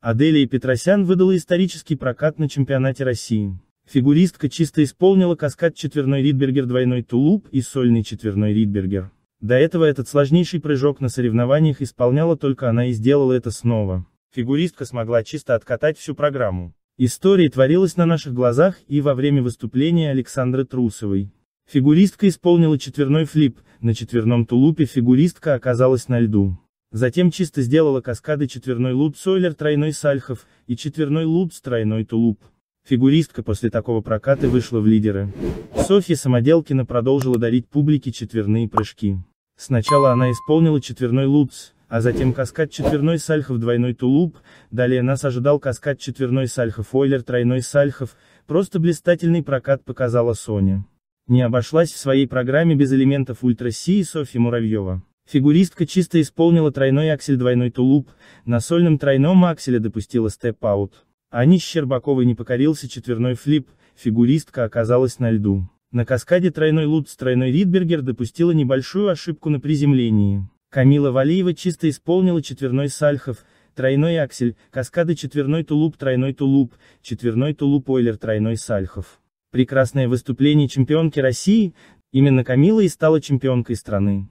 Аделия Петросян выдала исторический прокат на чемпионате России. Фигуристка чисто исполнила каскад четверной ридбергер двойной тулуп и сольный четверной ридбергер. До этого этот сложнейший прыжок на соревнованиях исполняла только она и сделала это снова. Фигуристка смогла чисто откатать всю программу. История творилась на наших глазах и во время выступления Александры Трусовой. Фигуристка исполнила четверной флип, на четверном тулупе фигуристка оказалась на льду. Затем чисто сделала каскады четверной лут Сойлер тройной Сальхов и четверной с тройной Тулуп. Фигуристка после такого проката вышла в лидеры. Софья Самоделкина продолжила дарить публике четверные прыжки. Сначала она исполнила четверной лутс, а затем каскад четверной сальхов двойной тулуп, далее нас ожидал каскад четверной сальхов Ойлер тройной сальхов, просто блистательный прокат показала Соня. Не обошлась в своей программе без элементов ультра-си и Софьи Муравьева. Фигуристка чисто исполнила тройной аксель двойной тулуп, на сольном тройном акселе допустила степ-аут. Ани Щербаковой не покорился четверной флип, фигуристка оказалась на льду. На каскаде тройной лут с тройной Ридбергер допустила небольшую ошибку на приземлении. Камила Валиева чисто исполнила четверной сальхов, тройной аксель, каскады четверной тулуп, тройной тулуп, четверной тулуп ойлер, тройной сальхов. Прекрасное выступление чемпионки России, именно Камила и стала чемпионкой страны.